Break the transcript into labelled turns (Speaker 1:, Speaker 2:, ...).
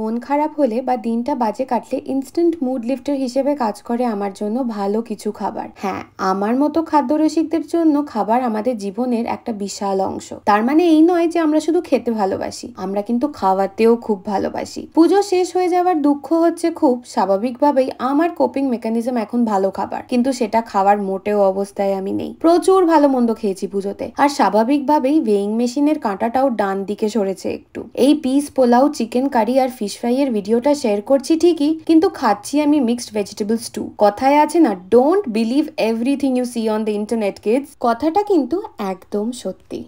Speaker 1: মন খারাপ হলে বা দিনটা বাজে কাটলে ইনস্ট্যান্ট মুড লিফটার হিসেবে কাজ করে আমার জন্য ভালো কিছু খাবার হ্যাঁ আমার মতো খাদ্যরসিকদের জন্য খাবার আমাদের জীবনের একটা বিশাল অংশ তার মানে এই নয় যে আমরা শুধু খেতে ভালোবাসি আমরা কিন্তু খাওয়াতেও খুব ভালোবাসি পুজো শেষ হয়ে যাওয়ার দুঃখ হচ্ছে খুব স্বাভাবিকভাবেই আমার কোপিং মেকানিজম এখন ভালো খাবার কিন্তু সেটা খাওয়ার মোটেও অবস্থায় আমি নেই প্রচুর ভালো মন্দ খেয়েছি পুজোতে আর স্বাভাবিকভাবেই ভেইং মেশিনের কাঁটাটাও ডান দিকে সরেছে একটু এই পিস পোলাও চিকেন কারি আর ফিশ ফিশ ফ্রাইয়ের ভিডিওটা শেয়ার করছি ঠিকই কিন্তু খাচ্ছি আমি মিক্সড ভেজিটেবলস টু কথায় আছে না don't believe everything you see on the internet kids কথাটা কিন্তু একদম সত্যি